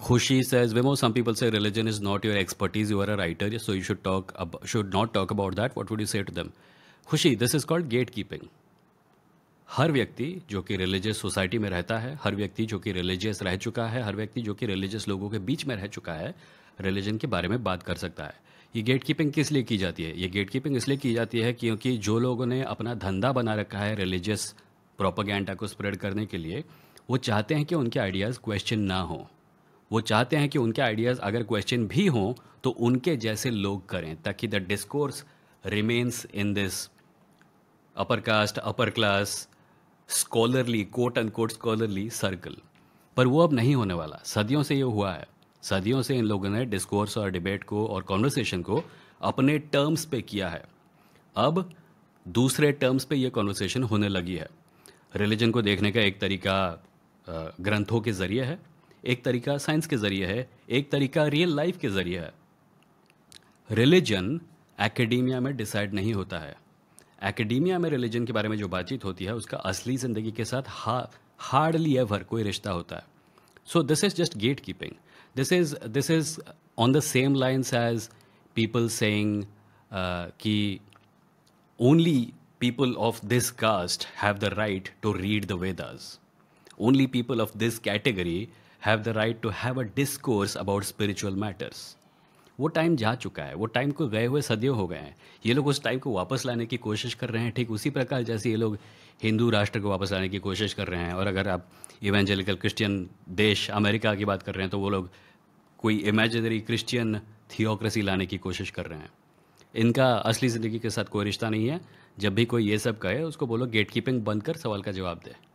Khushi says, Vimo, some people say religion is not your expertise. You are a writer, so you should talk should should not talk about that. What would you say to them? Khushi, this is called gatekeeping. हर व्यक्ति जो कि religious society में रहता है हर व्यक्ति जो कि रिलीजियस रह चुका है हर व्यक्ति जो कि रिलीजियस लोगों के बीच में रह चुका है रिलीजन के बारे में बात कर सकता है ये गेट कीपिंग किस लिए की जाती है ये गेट कीपिंग इसलिए की जाती है क्योंकि जो लोगों ने अपना धंधा बना रखा है रिलीजियस प्रोपोगेंडा को स्प्रेड करने के लिए वो चाहते हैं कि उनके आइडियाज़ क्वेश्चन ना हों वो चाहते हैं कि उनके आइडियाज़ अगर क्वेश्चन भी हों तो उनके जैसे लोग करें ताकि the discourse remains in this upper caste upper class scholarly quote and quote scholarly circle पर वो अब नहीं होने वाला सदियों से ये हुआ है सदियों से इन लोगों ने डिस्कोर्स और डिबेट को और कॉन्वर्सेशन को अपने टर्म्स पे किया है अब दूसरे टर्म्स पे ये कॉन्वर्सेशन होने लगी है रिलीजन को देखने का एक तरीका ग्रंथों के ज़रिए है एक तरीका साइंस के ज़रिए है एक तरीका रियल लाइफ के ज़रिए है रिलीजन एकेडेमिया में डिसाइड नहीं होता है एकेडेमिया में रिलीजन के बारे में जो बातचीत होती है उसका असली ज़िंदगी के साथ हार्डली एवर कोई रिश्ता होता है so this is just gatekeeping this is this is on the same lines as people saying कि only people of this caste have the right to read the Vedas only people of this category have the right to have a discourse about spiritual matters वो time जा चुका है वो time को गए हुए सदियों हो गए हैं ये लोग उस टाइम को वापस लाने की कोशिश कर रहे हैं ठीक उसी प्रकार जैसे ये लोग हिंदू राष्ट्र को वापस लाने की कोशिश कर रहे हैं और अगर आप इवेंजेलिकल क्रिश्चियन देश अमेरिका की बात कर रहे हैं तो वो लोग कोई इमेजनरी क्रिश्चियन थियोक्रेसी लाने की कोशिश कर रहे हैं इनका असली ज़िंदगी के साथ कोई रिश्ता नहीं है जब भी कोई ये सब कहे उसको बोलो गेट कीपिंग बंद कर सवाल का जवाब दे